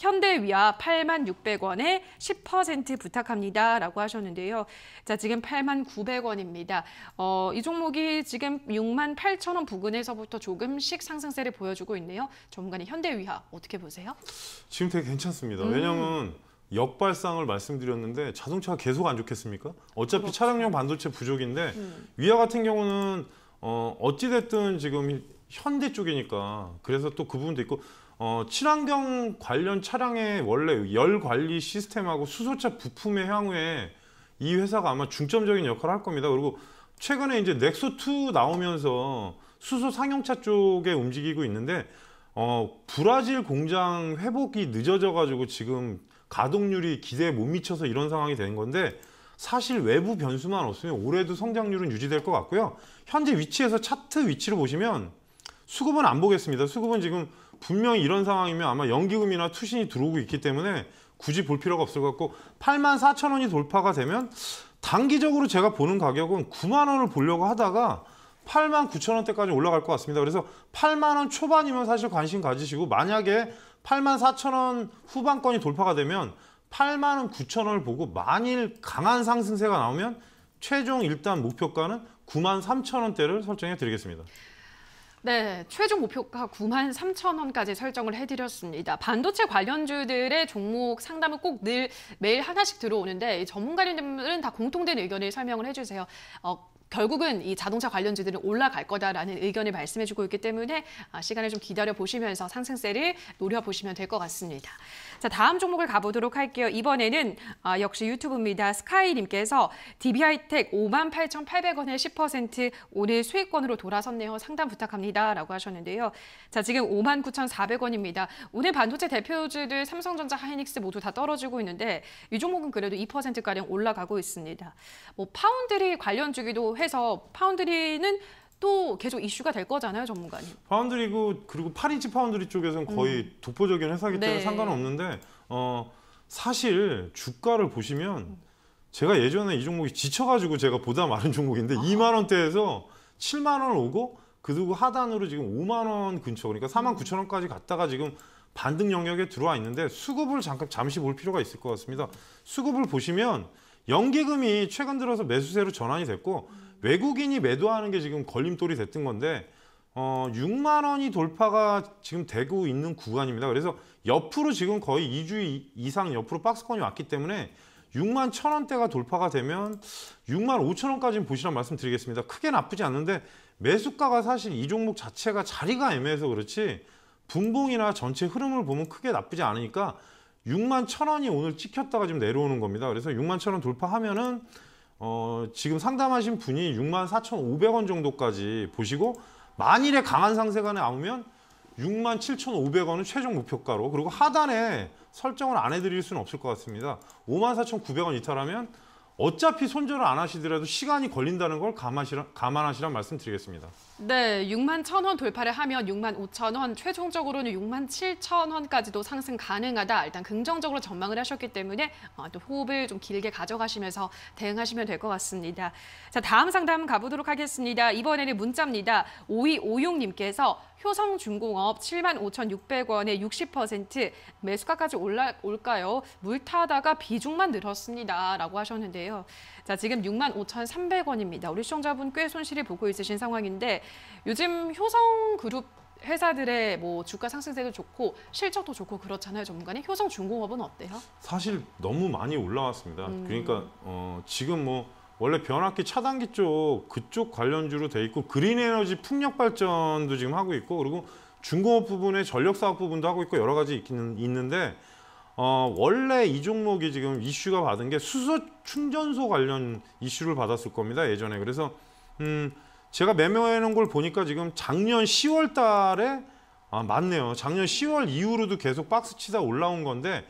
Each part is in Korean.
현대위아 8 6 0 0원에10% 부탁합니다. 라고 하셨는데요. 자, 지금 8 9 0 0원입니다 어, 이 종목이 지금 68,000원 부근에서부터 조금씩 상승세를 보여주고 있네요. 전문가님, 현대위아 어떻게 보세요? 지금 되게 괜찮습니다. 음. 왜냐면 역발상을 말씀드렸는데 자동차가 계속 안 좋겠습니까? 어차피 그렇죠. 차량용 반도체 부족인데 음. 위아 같은 경우는 어, 어찌됐든 지금 현대 쪽이니까 그래서 또 그 부분도 있고 어, 친환경 관련 차량의 원래 열 관리 시스템하고 수소차 부품의 향후에 이 회사가 아마 중점적인 역할을 할 겁니다. 그리고 최근에 이제 넥소2 나오면서 수소 상용차 쪽에 움직이고 있는데 어, 브라질 공장 회복이 늦어져 가지고 지금 가동률이 기대에 못 미쳐서 이런 상황이 된 건데 사실 외부 변수만 없으면 올해도 성장률은 유지될 것 같고요. 현재 위치에서 차트 위치를 보시면 수급은 안 보겠습니다. 수급은 지금 분명히 이런 상황이면 아마 연기금이나 투신이 들어오고 있기 때문에 굳이 볼 필요가 없을 것 같고 8만 4천 원이 돌파가 되면 단기적으로 제가 보는 가격은 9만 원을 보려고 하다가 8만 9천 원대까지 올라갈 것 같습니다. 그래서 8만 원 초반이면 사실 관심 가지시고 만약에 8만 4천 원 후반권이 돌파가 되면 8만 원 9천 원을 보고 만일 강한 상승세가 나오면 최종 일단 목표가는 9만 3천 원대를 설정해 드리겠습니다. 네, 최종 목표가 9만 3천 원까지 설정을 해드렸습니다. 반도체 관련주들의 종목 상담은 꼭 늘 매일 하나씩 들어오는데 전문가님들은 다 공통된 의견을 설명을 해주세요. 어, 결국은 이 자동차 관련주들은 올라갈 거다라는 의견을 말씀해주고 있기 때문에 아, 시간을 좀 기다려 보시면서 상승세를 노려보시면 될 것 같습니다. 자, 다음 종목을 가보도록 할게요. 이번에는 아, 역시 유튜브입니다. 스카이님께서 DB하이텍 58,800원에 10% 오늘 수익권으로 돌아섰네요. 상담 부탁합니다. 라고 하셨는데요. 자, 지금 59,400원입니다. 오늘 반도체 대표주들 삼성전자, 하이닉스 모두 다 떨어지고 있는데 이 종목은 그래도 2%가량 올라가고 있습니다. 뭐 파운드리 관련 주기도 해서 파운드리는 또 계속 이슈가 될 거잖아요, 전문가님. 파운드리고 그, 그리고 8인치 파운드리 쪽에서는 음. 거의 음. 독보적인 회사기 때문에 네. 상관없는데 어 사실 주가를 보시면 제가 예전에 이 종목이 지쳐가지고 제가 보다 많은 종목인데 아. 2만 원대에서 7만 원 오고 그리고 하단으로 지금 5만 원 근처 그러니까 4만 9천 음. 원까지 갔다가 지금 반등 영역에 들어와 있는데 수급을 잠깐 잠시 볼 필요가 있을 것 같습니다. 수급을 보시면 연기금이 최근 들어서 매수세로 전환이 됐고 음. 외국인이 매도하는 게 지금 걸림돌이 됐던 건데 어, 6만 원이 돌파가 지금 되고 있는 구간입니다. 그래서 옆으로 지금 거의 2주 이상 옆으로 박스권이 왔기 때문에 6만 1천원대가 돌파가 되면 6만 5천원까지는 보시란 말씀드리겠습니다. 크게 나쁘지 않는데 매수가가 사실 이 종목 자체가 자리가 애매해서 그렇지 분봉이나 전체 흐름을 보면 크게 나쁘지 않으니까 6만 1천원이 오늘 찍혔다가 지금 내려오는 겁니다. 그래서 6만 1천원 돌파하면은 어, 지금 상담하신 분이 64,500원 정도까지 보시고 만일에 강한 상세관에 나오면 67,500원은 최종 목표가로 그리고 하단에 설정을 안 해드릴 수는 없을 것 같습니다. 54,900원 이탈하면 어차피 손절을 안 하시더라도 시간이 걸린다는 걸 감안하시라, 감안하시란 말씀드리겠습니다. 네, 6만 1,000원 돌파를 하면 6만 5,000원, 최종적으로는 6만 7,000원까지도 상승 가능하다. 일단 긍정적으로 전망을 하셨기 때문에 어, 또 호흡을 좀 길게 가져가시면서 대응하시면 될 것 같습니다. 자, 다음 상담 가보도록 하겠습니다. 이번에는 문자입니다. 5256님께서 효성중공업 7만 5,600원에 60% 매수가까지 올라올까요? 물타다가 비중만 늘었습니다. 라고 하셨는데요. 자, 지금 6만 5,300원입니다. 우리 시청자분 꽤손실을 보고 있으신 상황인데 요즘 효성 그룹 회사들의 뭐 주가 상승세도 좋고 실적도 좋고 그렇잖아요. 전문가님 효성 중공업은 어때요? 사실 너무 많이 올라왔습니다. 음. 그러니까 어, 지금 뭐 원래 변압기 차단기 쪽 그쪽 관련주로 돼 있고 그린 에너지 풍력 발전도 지금 하고 있고 그리고 중공업 부분에 전력 사업 부분도 하고 있고 여러 가지 있기는 있는데 어, 원래 이 종목이 지금 이슈가 받은 게 수소 충전소 관련 이슈를 받았을 겁니다. 예전에 그래서 음. 제가 매매해 놓은 걸 보니까 지금 작년 10월 달에 아 맞네요. 작년 10월 이후로도 계속 박스 치다 올라온 건데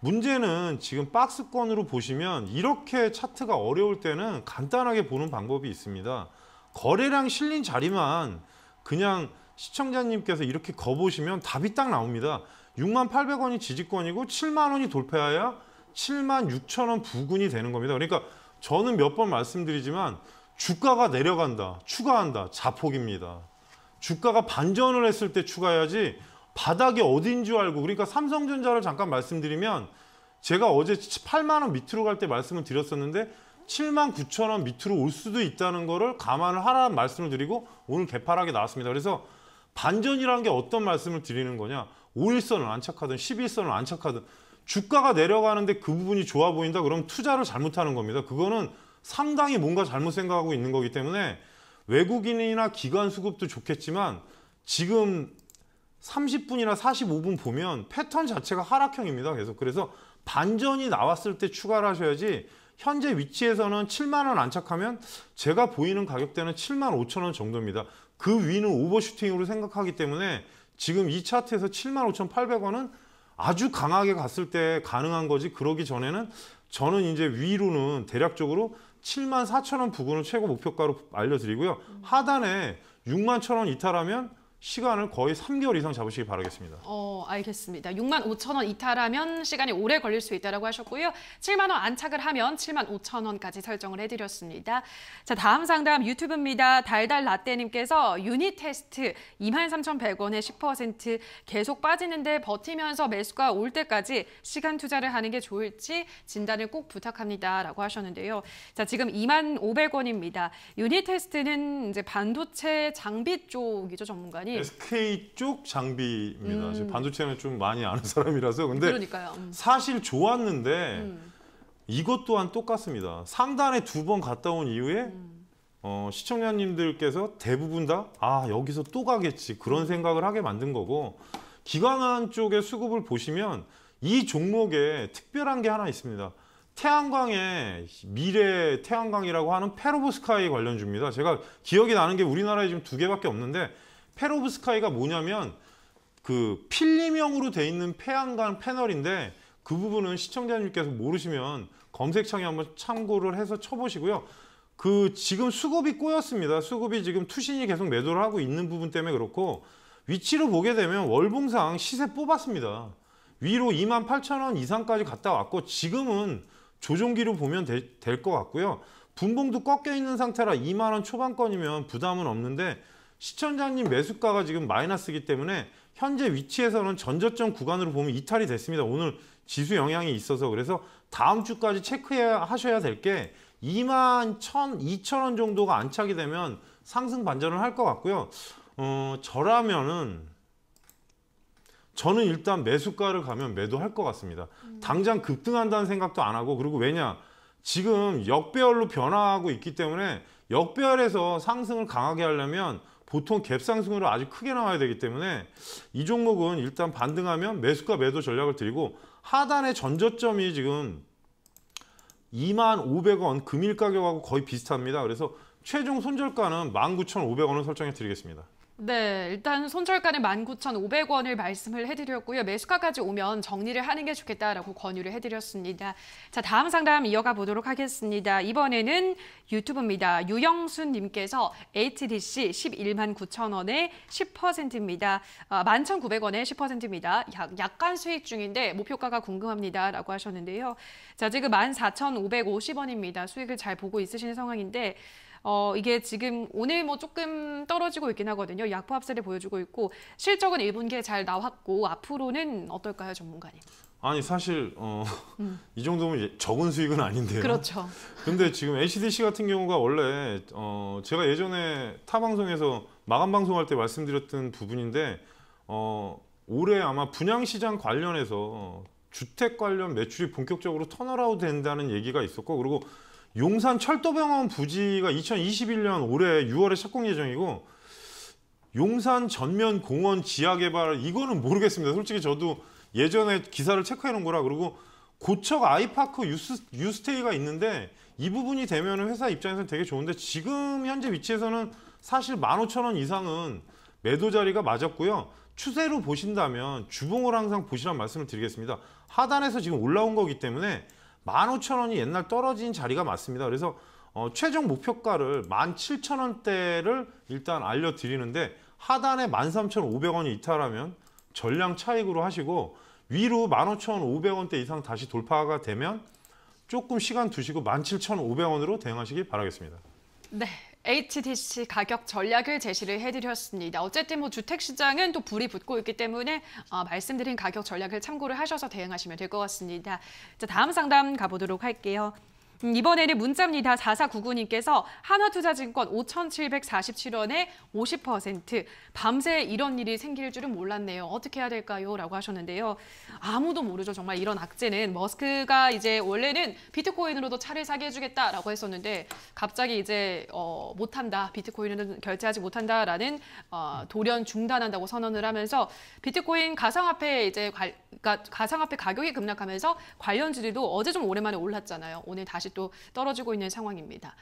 문제는 지금 박스권으로 보시면 이렇게 차트가 어려울 때는 간단하게 보는 방법이 있습니다. 거래량 실린 자리만 그냥 시청자님께서 이렇게 거보시면 답이 딱 나옵니다. 6만 800원이 지지권이고 7만 원이 돌파해야 7만 6천 원 부근이 되는 겁니다. 그러니까 저는 몇 번 말씀드리지만 주가가 내려간다. 추가한다. 자폭입니다. 주가가 반전을 했을 때 추가해야지 바닥이 어딘 줄 알고 그러니까 삼성전자를 잠깐 말씀드리면 제가 어제 8만 원 밑으로 갈 때 말씀을 드렸었는데 7만 9천 원 밑으로 올 수도 있다는 거를 감안을 하라는 말씀을 드리고 오늘 개파락이 나왔습니다. 그래서 반전이라는 게 어떤 말씀을 드리는 거냐. 5일선을 안착하든 11선을 안착하든 주가가 내려가는데 그 부분이 좋아 보인다 그러면 투자를 잘못하는 겁니다. 그거는 상당히 뭔가 잘못 생각하고 있는 거기 때문에 외국인이나 기관 수급도 좋겠지만 지금 30분이나 45분 보면 패턴 자체가 하락형입니다. 계속 그래서 반전이 나왔을 때 추가를 하셔야지 현재 위치에서는 7만원 안착하면 제가 보이는 가격대는 7만 5천원 정도입니다. 그 위는 오버슈팅으로 생각하기 때문에 지금 이 차트에서 7만 5천8백원은 아주 강하게 갔을 때 가능한 거지 그러기 전에는 저는 이제 위로는 대략적으로 7만 4천 원 부근을 최고 목표가로 알려드리고요. 하단에 6만 천원 이탈하면 시간을 거의 3개월 이상 잡으시기 바라겠습니다. 어, 알겠습니다. 6만 5천 원 이탈하면 시간이 오래 걸릴 수 있다고 하셨고요. 7만 원 안착을 하면 7만 5천 원까지 설정을 해드렸습니다. 자, 다음 상담 유튜브입니다. 달달 라떼님께서 유닛 테스트 23,100원에 10% 계속 빠지는데 버티면서 매수가 올 때까지 시간 투자를 하는 게 좋을지 진단을 꼭 부탁합니다. 라고 하셨는데요. 자, 지금 2만 500원입니다. 유닛 테스트는 이제 반도체 장비 쪽이죠, 전문가님. SK 네. 쪽 장비입니다. 음. 반도체는 좀 많이 아는 사람이라서. 근데 음. 사실 좋았는데 음. 이것 또한 똑같습니다. 상단에 두 번 갔다 온 이후에 음. 어, 시청자님들께서 대부분 다 아, 여기서 또 가겠지. 그런 음. 생각을 하게 만든 거고 기관안 쪽의 수급을 보시면 이 종목에 특별한 게 하나 있습니다. 태양광의 미래 태양광이라고 하는 페로브스카이 관련주입니다. 제가 기억이 나는 게 우리나라에 지금 두 개밖에 없는데 페로브스카이가 뭐냐면 그 필름형으로 돼 있는 폐안관 패널인데 그 부분은 시청자님께서 모르시면 검색창에 한번 참고를 해서 쳐보시고요. 그 지금 수급이 꼬였습니다. 수급이 지금 투신이 계속 매도를 하고 있는 부분 때문에 그렇고 위치로 보게 되면 월봉상 시세 뽑았습니다. 위로 28,000원 이상까지 갔다 왔고 지금은 조정기로 보면 될 것 같고요. 분봉도 꺾여 있는 상태라 2만원 초반권이면 부담은 없는데 시청자님 매수가가 지금 마이너스기 때문에 현재 위치에서는 전저점 구간으로 보면 이탈이 됐습니다. 오늘 지수 영향이 있어서 그래서 다음 주까지 체크해야 하셔야 될 게 2만 1천, 2천 원 정도가 안착이 되면 상승 반전을 할 것 같고요. 어, 저라면은 저는 일단 매수가를 가면 매도할 것 같습니다. 음. 당장 급등한다는 생각도 안 하고 그리고 왜냐 지금 역배열로 변화하고 있기 때문에 역배열에서 상승을 강하게 하려면 보통 갭상승으로 아주 크게 나와야 되기 때문에 이 종목은 일단 반등하면 매수과 매도 전략을 드리고 하단의 전저점이 지금 2만 500원 금일 가격하고 거의 비슷합니다. 그래서 최종 손절가는 19,500원을 설정해 드리겠습니다. 네, 일단 손절가는 19,500원을 말씀을 해드렸고요. 매수가까지 오면 정리를 하는 게 좋겠다라고 권유를 해드렸습니다. 자, 다음 상담 이어가 보도록 하겠습니다. 이번에는 유튜브입니다. 유영순 님께서 HDC 11만 9천원에 10%입니다. 아, 11,900원에 10%입니다. 약, 약간 수익 중인데 목표가가 궁금합니다. 라고 하셨는데요. 자, 지금 14,550원입니다. 수익을 잘 보고 있으신 상황인데 어, 이게 지금 오늘 뭐 조금 떨어지고 있긴 하거든요. 약보 합세를 보여주고 있고 실적은 1분기에 잘 나왔고 앞으로는 어떨까요, 전문가님? 아니 사실 어, 음. 이 정도면 적은 수익은 아닌데요. 그렇죠. 근데 지금 HDC 같은 경우가 원래 어, 제가 예전에 타 방송에서 마감 방송할 때 말씀드렸던 부분인데 어, 올해 아마 분양시장 관련해서 주택 관련 매출이 본격적으로 턴어라우 된다는 얘기가 있었고 그리고 용산 철도병원 부지가 2021년 올해 6월에 착공 예정이고 용산 전면 공원 지하 개발 이거는 모르겠습니다. 솔직히 저도 예전에 기사를 체크해 놓은 거라 그리고 고척 아이파크 유스, 유스테이가 있는데 이 부분이 되면 회사 입장에서는 되게 좋은데 지금 현재 위치에서는 사실 15,000원 이상은 매도 자리가 맞았고요. 추세로 보신다면 주봉을 항상 보시라는 말씀을 드리겠습니다. 하단에서 지금 올라온 거기 때문에 15,000원이 옛날 떨어진 자리가 맞습니다. 그래서 어, 최종 목표가를 17,000원대를 일단 알려드리는데 하단에 13,500원이 이탈하면 전량 차익으로 하시고 위로 15,500원대 이상 다시 돌파가 되면 조금 시간 두시고 17,500원으로 대응하시길 바라겠습니다. 네. HDC 가격 전략을 제시를 해드렸습니다. 어쨌든 뭐 주택시장은 또 불이 붙고 있기 때문에 어, 말씀드린 가격 전략을 참고를 하셔서 대응하시면 될 것 같습니다. 자, 다음 상담 가보도록 할게요. 음, 이번에는 문자입니다. 4499님께서 한화투자증권 5,747원에 50% 밤새 이런 일이 생길 줄은 몰랐네요. 어떻게 해야 될까요? 라고 하셨는데요. 아무도 모르죠. 정말 이런 악재는 머스크가 이제 원래는 비트코인으로도 차를 사게 해주겠다라고 했었는데 갑자기 이제 어, 못한다. 비트코인은 결제하지 못한다라는 어, 돌연 중단한다고 선언을 하면서 비트코인 가상화폐 이제 가, 가상화폐 가격이 급락하면서 관련주들도 어제 좀 오랜만에 올랐잖아요. 오늘 다시 다시 또 떨어지고 있는 상황입니다.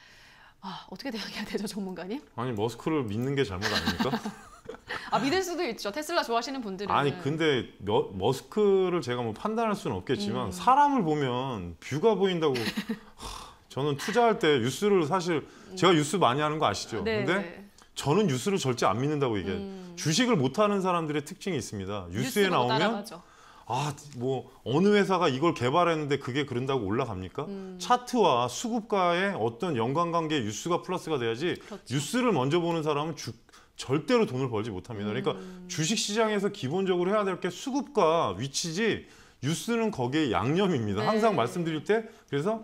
아, 어떻게 대응해야 되죠, 전문가님? 아니 머스크를 믿는 게 잘못 아닙니까? 아 믿을 수도 있죠. 테슬라 좋아하시는 분들은. 아니 근데 머, 머스크를 제가 뭐 판단할 수는 없겠지만 음. 사람을 보면 뷰가 보인다고. 저는 투자할 때 뉴스를 사실 제가 음. 뉴스 많이 하는 거 아시죠? 네, 근데 네. 저는 뉴스를 절대 안 믿는다고 얘기 음. 주식을 못하는 사람들의 특징이 있습니다. 뉴스에 나오면 따라가죠. 아, 뭐 어느 회사가 이걸 개발했는데 그게 그런다고 올라갑니까? 음. 차트와 수급과의 어떤 연관관계 뉴스가 플러스가 돼야지 그렇죠. 뉴스를 먼저 보는 사람은 주, 절대로 돈을 벌지 못합니다. 그러니까 음. 주식시장에서 기본적으로 해야 될 게 수급과 위치지 뉴스는 거기에 양념입니다. 네. 항상 말씀드릴 때 그래서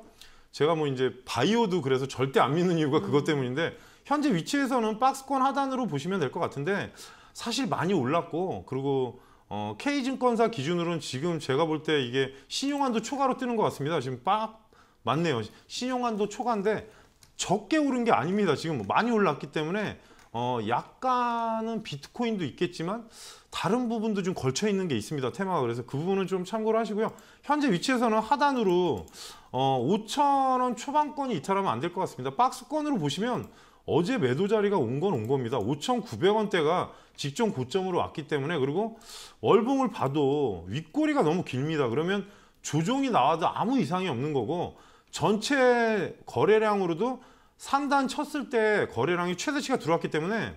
제가 뭐 이제 바이오도 그래서 절대 안 믿는 이유가 음. 그것 때문인데 현재 위치에서는 박스권 하단으로 보시면 될 것 같은데 사실 많이 올랐고 그리고 어, K증권사 기준으로는 지금 제가 볼 때 이게 신용한도 초과로 뜨는 것 같습니다. 지금 빡 맞네요. 신용한도 초과인데 적게 오른 게 아닙니다. 지금 많이 올랐기 때문에 어, 약간은 비트코인도 있겠지만 다른 부분도 좀 걸쳐 있는 게 있습니다. 테마가 그래서 그 부분은 좀 참고를 하시고요. 현재 위치에서는 하단으로 어, 5천 원 초반권이 이탈하면 안 될 것 같습니다. 박스권으로 보시면 어제 매도 자리가 온 건 온 겁니다. 5,900원대가 직전 고점으로 왔기 때문에 그리고 월봉을 봐도 윗꼬리가 너무 길니다 그러면 조종이 나와도 아무 이상이 없는 거고 전체 거래량으로도 상단 쳤을 때 거래량이 최대치가 들어왔기 때문에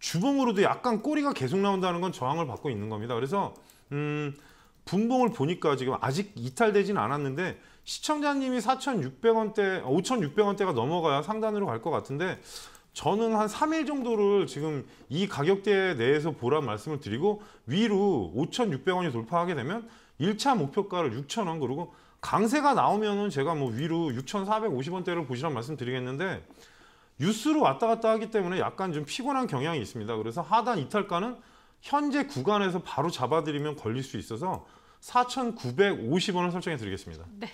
주봉으로도 약간 꼬리가 계속 나온다는 건 저항을 받고 있는 겁니다. 그래서 음 분봉을 보니까 지금 아직 이탈되진 않았는데 시청자님이 4,600원대, 5,600원대가 어, 넘어가야 상단으로 갈 것 같은데 저는 한 3일 정도를 지금 이 가격대 내에서 보란 말씀을 드리고 위로 5,600원이 돌파하게 되면 1차 목표가를 6,000원 그리고 강세가 나오면은 제가 뭐 위로 6,450원대를 보시란 말씀 드리겠는데 뉴스로 왔다 갔다 하기 때문에 약간 좀 피곤한 경향이 있습니다. 그래서 하단 이탈가는 현재 구간에서 바로 잡아드리면 걸릴 수 있어서 4,950원을 설정해 드리겠습니다. 네.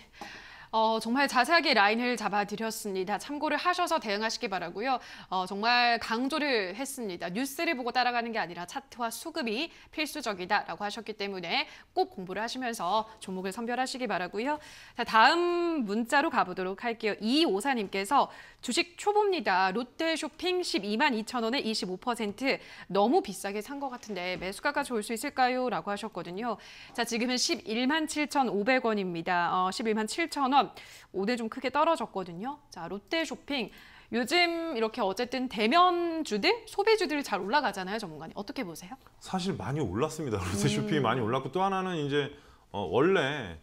어, 정말 자세하게 라인을 잡아드렸습니다. 참고를 하셔서 대응하시기 바라고요. 어, 정말 강조를 했습니다. 뉴스를 보고 따라가는 게 아니라 차트와 수급이 필수적이다라고 하셨기 때문에 꼭 공부를 하시면서 종목을 선별하시기 바라고요. 자, 다음 문자로 가보도록 할게요. 이오사님께서 주식 초보입니다. 롯데 쇼핑 12만 2천 원에 25% 너무 비싸게 산 것 같은데 매수가가 좋을 수 있을까요? 라고 하셨거든요. 자, 지금은 11만 7,500원입니다. 어, 11만 7천 원. 동안 5대 좀 크게 떨어졌거든요. 자, 롯데쇼핑. 요즘 이렇게 어쨌든 대면주들, 소비주들이 잘 올라가잖아요, 전문가님. 어떻게 보세요? 사실 많이 올랐습니다. 롯데쇼핑이 음. 많이 올랐고 또 하나는 이제 어, 원래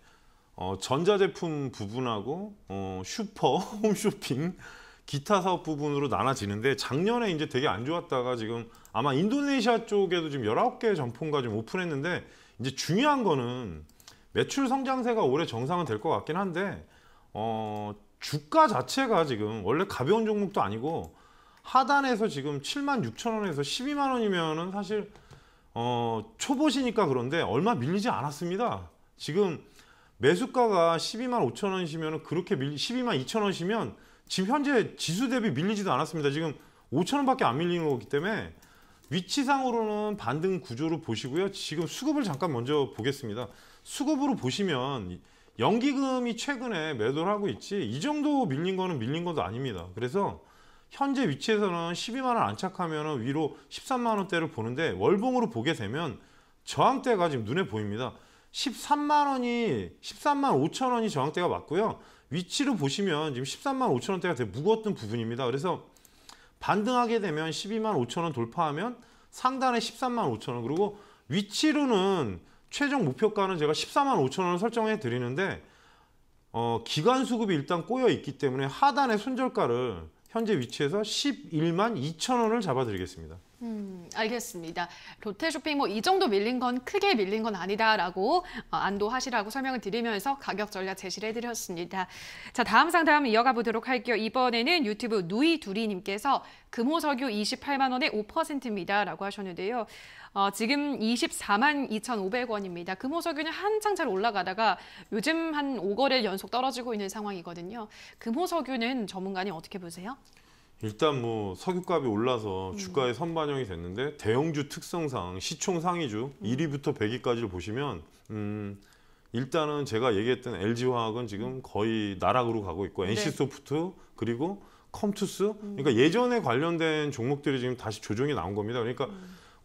어, 전자제품 부분하고 어, 슈퍼, 홈쇼핑, 기타 사업 부분으로 나눠지는데 작년에 이제 되게 안 좋았다가 지금 아마 인도네시아 쪽에도 지금 열아홉 개 점포인가 좀 오픈했는데 이제 중요한 거는 매출 성장세가 올해 정상은 될 것 같긴 한데 어, 주가 자체가 지금 원래 가벼운 종목도 아니고 하단에서 지금 7만 6천 원에서 12만 원이면 사실 어, 초보시니까 그런데 얼마 밀리지 않았습니다. 지금 매수가가 12만 5천 원이시면 그렇게 밀리 12만 2천 원이시면 지금 현재 지수 대비 밀리지도 않았습니다. 지금 5천 원밖에 안밀린 거기 때문에 위치상으로는 반등 구조로 보시고요. 지금 수급을 잠깐 먼저 보겠습니다. 수급으로 보시면 연기금이 최근에 매도를 하고 있지 이 정도 밀린 거는 밀린 것도 아닙니다. 그래서 현재 위치에서는 12만원 안착하면 위로 13만원대를 보는데 월봉으로 보게 되면 저항대가 지금 눈에 보입니다. 13만원이 13만 5천원이 저항대가 맞고요. 위치로 보시면 지금 13만 5천원대가 되게 무거웠던 부분입니다. 그래서 반등하게 되면 12만 5천원 돌파하면 상단에 13만 5천원 그리고 위치로는 최종 목표가는 제가 14만 5천 원을 설정해 드리는데 어, 기간 수급이 일단 꼬여 있기 때문에 하단의 손절가를 현재 위치에서 11만 2천 원을 잡아 드리겠습니다. 음, 알겠습니다. 롯데 쇼핑몰 뭐 이 정도 밀린 건 크게 밀린 건 아니다라고 어, 안도하시라고 설명을 드리면서 가격 전략 제시를 해드렸습니다. 자, 다음 상담 이어가 보도록 할게요. 이번에는 유튜브 누이두리님께서 금호석유 28만 원에 5%입니다라고 하셨는데요. 어, 지금 24만 2,500원입니다. 금호석유는 한창 잘 올라가다가 요즘 한5거래 연속 떨어지고 있는 상황이거든요. 금호석유는 전문가님 어떻게 보세요? 일단 뭐 석유값이 올라서 음. 주가에 선반영이 됐는데 대형주 특성상 시총 상위주 1위부터 음. 100위까지를 보시면 음 일단은 제가 얘기했던 LG화학은 지금 음. 거의 나락으로 가고 있고 NC소프트 네. 그리고 컴투스 그러니까 예전에 관련된 종목들이 지금 다시 조정이 나온 겁니다. 그러니까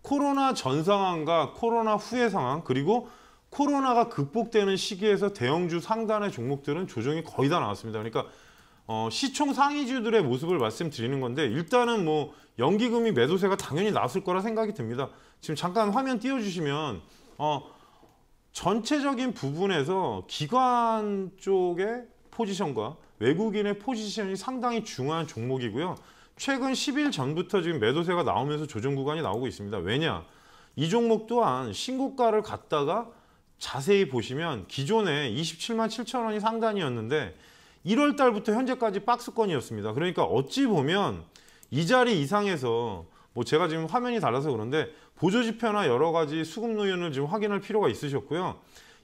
코로나 전 상황과 코로나 후의 상황 그리고 코로나가 극복되는 시기에서 대형주 상단의 종목들은 조정이 거의 다 나왔습니다. 그러니까 어, 시총 상위주들의 모습을 말씀드리는 건데 일단은 뭐 연기금이 매도세가 당연히 나왔을 거라 생각이 듭니다. 지금 잠깐 화면 띄워주시면 어, 전체적인 부분에서 기관 쪽의 포지션과 외국인의 포지션이 상당히 중요한 종목이고요. 최근 10일 전부터 지금 매도세가 나오면서 조정 구간이 나오고 있습니다. 왜냐? 이 종목 또한 신고가를 갔다가 자세히 보시면 기존에 27만 7천 원이 상단이었는데 1월 달부터 현재까지 박스권이었습니다. 그러니까 어찌 보면 이 자리 이상에서 뭐 제가 지금 화면이 달라서 그런데 보조지표나 여러 가지 수급 노연을 지금 확인할 필요가 있으셨고요.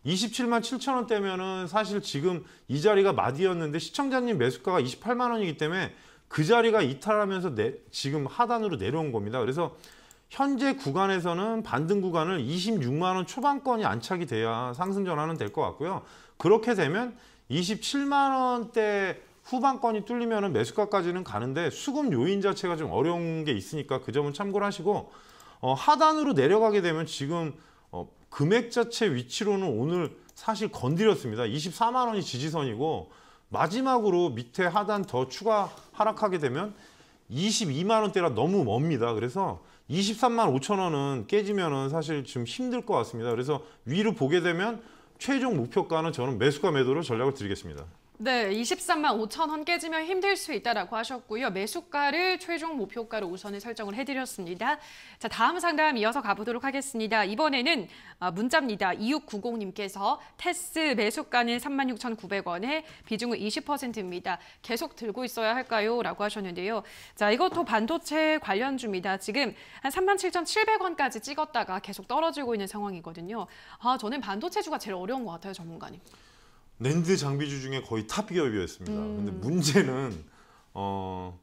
27만 7천 원대면은 사실 지금 이 자리가 마디였는데 시청자님 매수가가 28만 원이기 때문에 그 자리가 이탈하면서 내, 지금 하단으로 내려온 겁니다. 그래서 현재 구간에서는 반등 구간을 26만 원 초반권이 안착이 돼야 상승 전환은 될 것 같고요. 그렇게 되면 27만 원대 후반권이 뚫리면 매수가까지는 가는데 수급 요인 자체가 좀 어려운 게 있으니까 그 점은 참고를 하시고 어, 하단으로 내려가게 되면 지금 어, 금액 자체 위치로는 오늘 사실 건드렸습니다. 24만 원이 지지선이고 마지막으로 밑에 하단 더 추가 하락하게 되면 22만 원대라 너무 멉니다. 그래서 23만 5천 원은 깨지면 사실 좀 힘들 것 같습니다. 그래서 위로 보게 되면 최종 목표가는 저는 매수가 매도로 전략을 드리겠습니다. 네, 23만 5천 원 깨지면 힘들 수 있다라고 하셨고요. 매수가를 최종 목표가로 우선을 설정을 해드렸습니다. 자, 다음 상담 이어서 가보도록 하겠습니다. 이번에는 아, 문자입니다. 2690님께서 테스 매수가는 36,900원에 비중은 20%입니다. 계속 들고 있어야 할까요? 라고 하셨는데요. 자, 이것도 반도체 관련주입니다. 지금 한 37,700원까지 찍었다가 계속 떨어지고 있는 상황이거든요. 아, 저는 반도체주가 제일 어려운 것 같아요, 전문가님. 랜드 장비주 중에 거의 탑 기업이었습니다. 음. 근데 문제는 어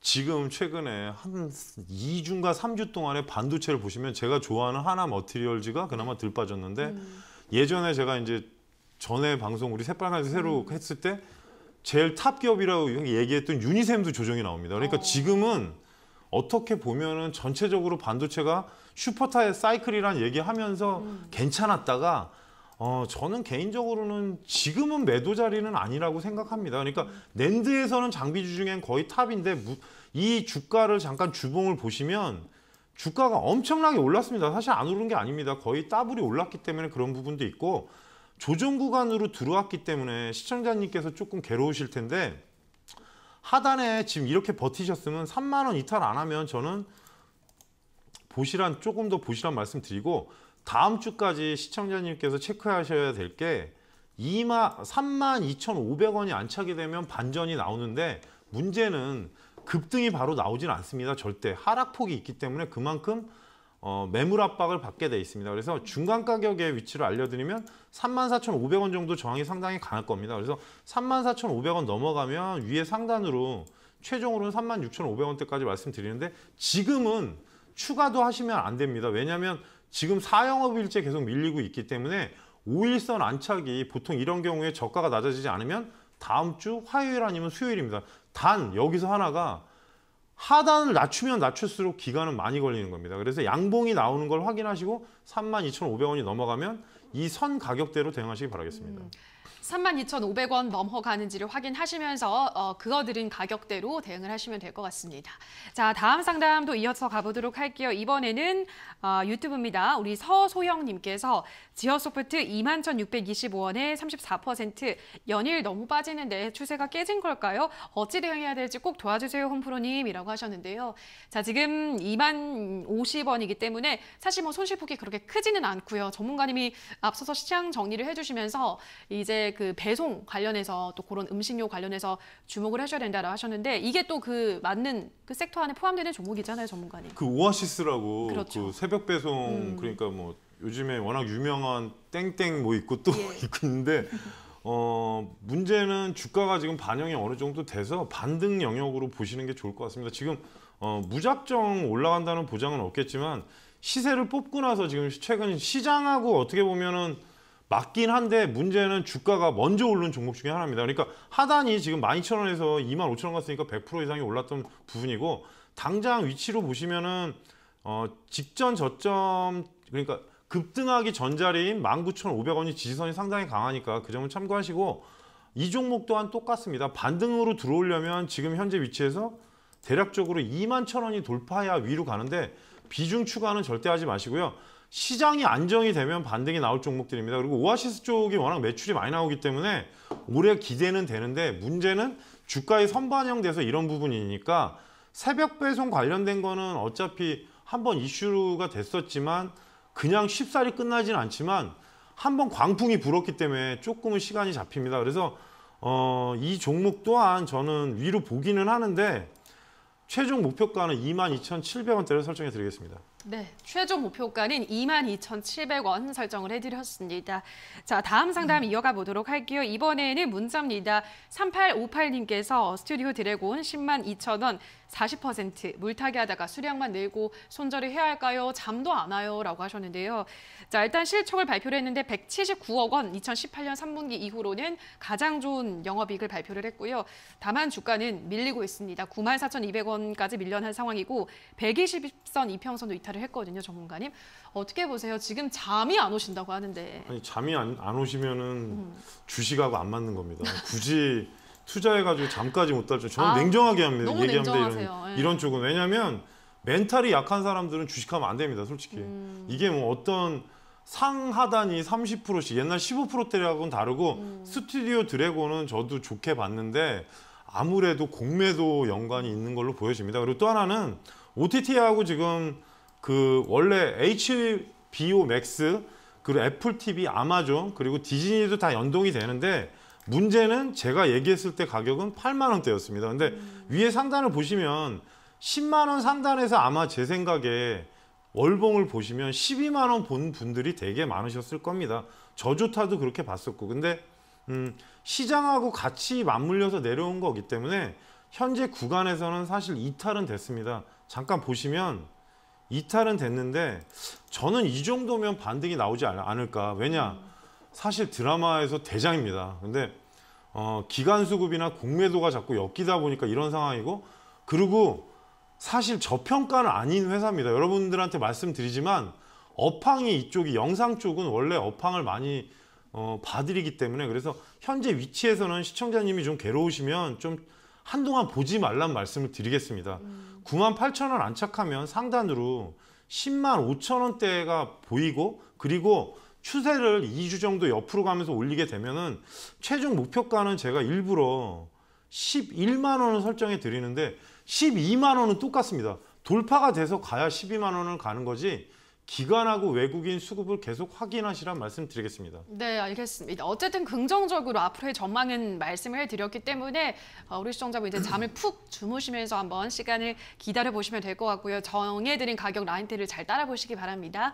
지금 최근에 한 2주인가 3주 동안에 반도체를 보시면 제가 좋아하는 하나 머티리얼즈가 그나마 덜 빠졌는데 음. 예전에 제가 이제 전에 방송 우리 새빨간색 새로 음. 했을 때 제일 탑 기업이라고 얘기했던 유니셈도 조정이 나옵니다. 그러니까 어. 지금은 어떻게 보면은 전체적으로 반도체가 슈퍼타의 사이클이란 얘기하면서 음. 괜찮았다가 어, 저는 개인적으로는 지금은 매도 자리는 아니라고 생각합니다. 그러니까 랜드에서는 장비주 중엔 거의 탑인데 무, 이 주가를 잠깐 주봉을 보시면 주가가 엄청나게 올랐습니다. 사실 안 오른 게 아닙니다. 거의 따블이 올랐기 때문에 그런 부분도 있고 조정 구간으로 들어왔기 때문에 시청자님께서 조금 괴로우실 텐데 하단에 지금 이렇게 버티셨으면 3만원 이탈 안 하면 저는 보시란 조금 더 보시란 말씀드리고 다음 주까지 시청자님께서 체크하셔야 될 게 2만 32,500원이 안 차게 되면 반전이 나오는데 문제는 급등이 바로 나오진 않습니다. 절대 하락폭이 있기 때문에 그만큼 어, 매물 압박을 받게 돼 있습니다. 그래서 중간 가격의 위치를 알려드리면 34,500원 정도 저항이 상당히 강할 겁니다. 그래서 34,500원 넘어가면 위에 상단으로 최종으로는 36,500원대까지 말씀드리는데 지금은 추가도 하시면 안 됩니다. 왜냐하면 지금 사영업일제 계속 밀리고 있기 때문에 5일선 안착이 보통 이런 경우에 저가가 낮아지지 않으면 다음 주 화요일 아니면 수요일입니다. 단 여기서 하나가 하단을 낮추면 낮출수록 기간은 많이 걸리는 겁니다. 그래서 양봉이 나오는 걸 확인하시고 32,500원이 넘어가면 이 선 가격대로 대응하시기 바라겠습니다. 음. 32,500원 넘어가는지를 확인하시면서 어, 그거드린 가격대로 대응을 하시면 될 것 같습니다. 자, 다음 상담도 이어서 가보도록 할게요. 이번에는 어, 유튜브입니다. 우리 서소영님께서 지어소프트 21,625원에 34% 연일 너무 빠지는데 추세가 깨진 걸까요? 어찌 대응해야 될지 꼭 도와주세요, 홍프로님이라고 하셨는데요. 자, 지금 2만 50원이기 때문에 사실 뭐 손실폭이 그렇게 크지는 않고요. 전문가님이 앞서서 시장 정리를 해주시면서 이제 그 배송 관련해서 또 그런 음식료 관련해서 주목을 하셔야 된다고 하셨는데 이게 또 그 맞는 그 섹터 안에 포함되는 종목이잖아요, 전문가님. 그 오아시스라고 그렇죠. 그 새벽 배송 음. 그러니까 뭐 요즘에 워낙 유명한 땡땡 뭐 있고 또 예. 있고 있는데 어 문제는 주가가 지금 반영이 어느 정도 돼서 반등 영역으로 보시는 게 좋을 것 같습니다. 지금 어 무작정 올라간다는 보장은 없겠지만 시세를 뽑고 나서 지금 최근 시장하고 어떻게 보면은 맞긴 한데 문제는 주가가 먼저 오른 종목 중에 하나입니다. 그러니까 하단이 지금 12,000원에서 25,000원 갔으니까 100% 이상이 올랐던 부분이고 당장 위치로 보시면은 어 직전 저점 그러니까 급등하기 전 자리인 19,500원이 지지선이 상당히 강하니까 그 점은 참고하시고 이 종목 또한 똑같습니다. 반등으로 들어오려면 지금 현재 위치에서 대략적으로 2만 1,000원이 돌파해야 위로 가는데 비중 추가는 절대 하지 마시고요. 시장이 안정이 되면 반등이 나올 종목들입니다. 그리고 오아시스 쪽이 워낙 매출이 많이 나오기 때문에 올해 기대는 되는데 문제는 주가에 선반영돼서 이런 부분이니까 새벽 배송 관련된 거는 어차피 한번 이슈가 됐었지만 그냥 쉽사리 끝나진 않지만 한번 광풍이 불었기 때문에 조금은 시간이 잡힙니다. 그래서 어, 이 종목 또한 저는 위로 보기는 하는데 최종 목표가는 22,700원대를 설정해 드리겠습니다. 네, 최종 목표가는 22,700원 설정을 해드렸습니다. 자, 다음 상담 음. 이어가 보도록 할게요. 이번에는 문자입니다. 3858님께서 스튜디오 드래곤 10만 2천 원40% 물타기 하다가 수량만 늘고 손절을 해야 할까요? 잠도 안 와요. 라고 하셨는데요. 자, 일단 실적을 발표를 했는데 179억 원 2018년 3분기 이후로는 가장 좋은 영업이익을 발표를 했고요. 다만 주가는 밀리고 있습니다. 94,200원까지 밀려난 상황이고 120선 이평선도 이탈을 했거든요. 전문가님. 어떻게 보세요? 지금 잠이 안 오신다고 하는데. 아니, 잠이 안, 안 오시면은 음. 주식하고 안 맞는 겁니다. 굳이 투자해가지고 잠까지 못 달죠. 저는 아, 냉정하게 합니다. 얘기합니다. 냉정하세요. 이런, 예. 이런 쪽은. 왜냐면 멘탈이 약한 사람들은 주식하면 안 됩니다. 솔직히. 음. 이게 뭐 어떤 상하단이 30%씩 옛날 15%대하고는 다르고 음. 스튜디오 드래곤은 저도 좋게 봤는데 아무래도 공매도 연관이 있는 걸로 보여집니다. 그리고 또 하나는 OTT하고 지금 그 원래 HBO Max 그리고 애플 TV, 아마존 그리고 디즈니도 다 연동이 되는데 문제는 제가 얘기했을 때 가격은 8만 원대였습니다. 근데 음. 위에 상단을 보시면 10만 원 상단에서 아마 제 생각에 월봉을 보시면 12만 원 본 분들이 되게 많으셨을 겁니다. 저조타도 그렇게 봤었고 근데 음, 시장하고 같이 맞물려서 내려온 거기 때문에 현재 구간에서는 사실 이탈은 됐습니다. 잠깐 보시면 이탈은 됐는데 저는 이 정도면 반등이 나오지 않을까. 왜냐? 사실 드라마에서 대장입니다. 근데 어, 기간 수급이나 공매도가 자꾸 엮이다 보니까 이런 상황이고 그리고 사실 저평가는 아닌 회사입니다. 여러분들한테 말씀드리지만 업황이 이쪽이 영상 쪽은 원래 업황을 많이 어, 봐드리기 때문에 그래서 현재 위치에서는 시청자님이 좀 괴로우시면 좀 한동안 보지 말란 말씀을 드리겠습니다. 음. 9만 8천 원 안착하면 상단으로 10만 5천 원대가 보이고 그리고 추세를 2주 정도 옆으로 가면서 올리게 되면은 최종 목표가는 제가 일부러 11만 원을 설정해 드리는데 12만 원은 똑같습니다. 돌파가 돼서 가야 12만 원을 가는 거지 기관하고 외국인 수급을 계속 확인하시란 말씀드리겠습니다. 네, 알겠습니다. 어쨌든 긍정적으로 앞으로의 전망은 말씀을 해드렸기 때문에 어, 우리 시청자분 이 잠을 푹 주무시면서 한번 시간을 기다려보시면 될 것 같고요. 정해드린 가격 라인대를 잘 따라보시기 바랍니다.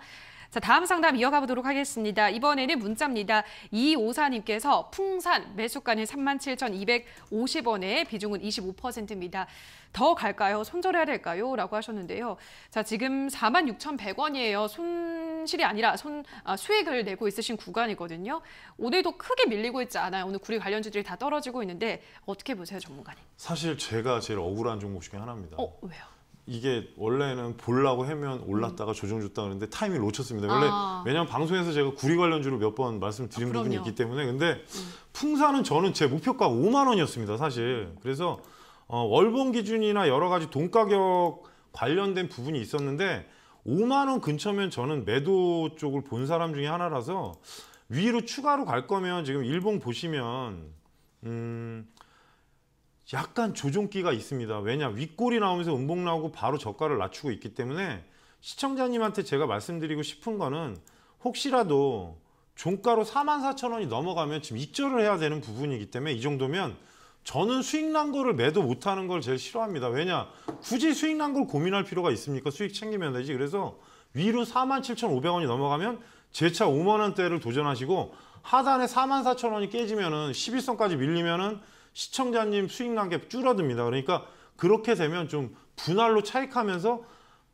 자, 다음 상담 이어가 보도록 하겠습니다. 이번에는 문자입니다. 이오사님께서 풍산 매수가는 37,250원에 비중은 25%입니다. 더 갈까요? 손절해야 될까요? 라고 하셨는데요. 자, 지금 46,100원이에요. 손실이 아니라 손 아, 수익을 내고 있으신 구간이거든요. 오늘도 크게 밀리고 있지 않아요. 오늘 구리 관련주들이 다 떨어지고 있는데 어떻게 보세요, 전문가님? 사실 제가 제일 억울한 종목 중에 하나입니다. 어, 왜요? 이게 원래는 볼라고 해면 올랐다가 음. 조정 줬다 그러는데 타이밍을 놓쳤습니다. 원래 아. 왜냐하면 방송에서 제가 구리 관련주로 몇 번 말씀드린 아, 부분이 있기 때문에 근데 음. 풍사는 저는 제 목표가 5만 원이었습니다. 사실 그래서 어, 월봉 기준이나 여러 가지 돈 가격 관련된 부분이 있었는데 5만 원 근처면 저는 매도 쪽을 본 사람 중에 하나라서 위로 추가로 갈 거면 지금 일봉 보시면 음. 약간 조종기가 있습니다. 왜냐 윗골이 나오면서 음봉 나오고 바로 저가를 낮추고 있기 때문에 시청자님한테 제가 말씀드리고 싶은 거는 혹시라도 종가로 44,000원이 넘어가면 지금 입절을 해야 되는 부분이기 때문에 이 정도면 저는 수익 난 거를 매도 못하는 걸 제일 싫어합니다. 왜냐? 굳이 수익 난 걸 고민할 필요가 있습니까? 수익 챙기면 되지. 그래서 위로 47,500원이 넘어가면 제차 5만원대를 도전하시고 하단에 44,000원이 깨지면은 11선까지 밀리면은 시청자님 수익 난게 줄어듭니다. 그러니까 그렇게 되면 좀 분할로 차익하면서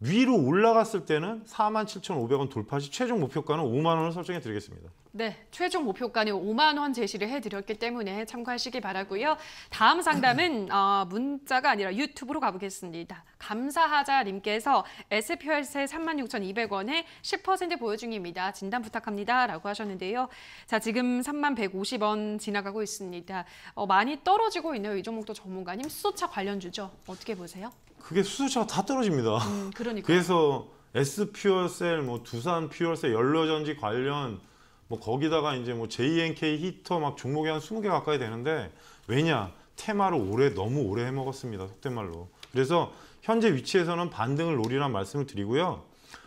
위로 올라갔을 때는 47,500원 돌파시 최종 목표가는 5만 원을 설정해 드리겠습니다. 네, 최종 목표가는 5만 원 제시를 해드렸기 때문에 참고하시기 바라고요. 다음 상담은 어, 문자가 아니라 유튜브로 가보겠습니다. 감사하자님께서 SPR세 36,200원에 10% 보유 중입니다. 진단 부탁합니다. 라고 하셨는데요. 자, 지금 3150원 지나가고 있습니다. 어, 많이 떨어지고 있네요. 이 종목도 전문가님. 수소차 관련주죠. 어떻게 보세요? 그게 수소차가다 떨어집니다. 음, 그러니까. 그래서 S 퓨어셀, 뭐 두산 퓨어셀, 연료전지 관련 뭐 거기다가 이제 뭐 JNK 히터 막 종목이 한 20개 가까이 되는데 왜냐? 테마를 오래 너무 오래 해 먹었습니다. 속된 말로. 그래서 현재 위치에서는 반등을 노리란 말씀을 드리고요.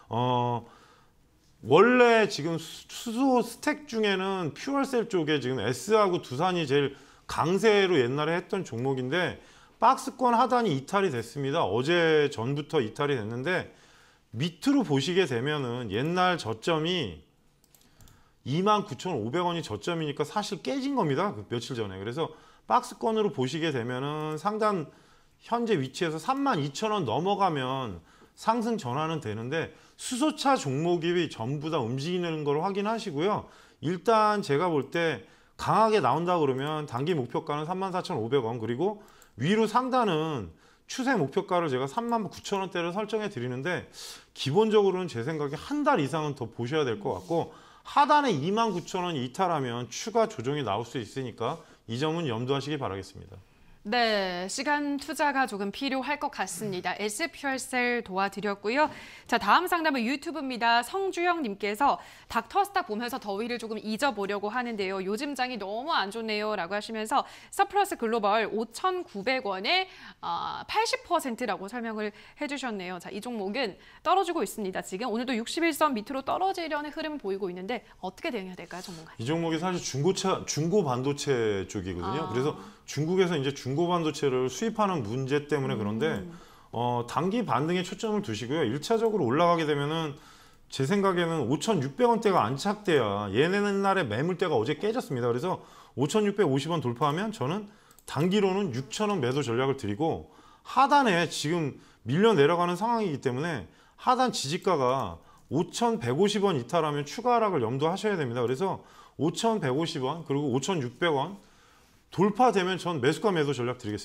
어 원래 지금 수소 스택 중에는 퓨얼셀 쪽에 지금 S하고 두산이 제일 강세로 옛날에 했던 종목인데 박스권 하단이 이탈이 됐습니다. 어제 전부터 이탈이 됐는데 밑으로 보시게 되면은 옛날 저점이 29,500원이 저점이니까 사실 깨진 겁니다. 그 며칠 전에. 그래서 박스권으로 보시게 되면은 상단 현재 위치에서 32,000원 넘어가면 상승 전환은 되는데 수소차 종목이 전부 다 움직이는 걸 확인하시고요. 일단 제가 볼 때 강하게 나온다 그러면 단기 목표가는 34,500원 그리고 위로 상단은 추세 목표가를 제가 3만 9천 원대를 설정해 드리는데 기본적으로는 제 생각에 한 달 이상은 더 보셔야 될 것 같고 하단에 2만 9천 원 이탈하면 추가 조정이 나올 수 있으니까 이 점은 염두하시길 바라겠습니다. 네, 시간 투자가 조금 필요할 것 같습니다. 에스퓨얼셀 도와드렸고요. 자, 다음 상담은 유튜브입니다. 성주영님께서 닥터스타 보면서 더위를 조금 잊어보려고 하는데요. 요즘 장이 너무 안 좋네요. 라고 하시면서 서플러스 글로벌 5,900원에 80%라고 아, 설명을 해주셨네요. 자, 이 종목은 떨어지고 있습니다. 지금 오늘도 61선 밑으로 떨어지려는 흐름을 보이고 있는데 어떻게 대응해야 될까요, 전문가? 이 종목이 사실 중고차, 중고 반도체 쪽이거든요. 아... 그래서 중국에서 이제 중고 반도체를 수입하는 문제 때문에 그런데 음. 어, 단기 반등에 초점을 두시고요. 1차적으로 올라가게 되면은 제 생각에는 5,600원대가 안착돼야 얘네는 날에 매물대가 어제 깨졌습니다. 그래서 5,650원 돌파하면 저는 단기로는 6,000원 매도 전략을 드리고 하단에 지금 밀려 내려가는 상황이기 때문에 하단 지지가가 5,150원 이탈하면 추가 하락을 염두하셔야 됩니다. 그래서 5,150원 그리고 5,600원 돌파되면 전 매수과 매도 전략 드리겠습니다.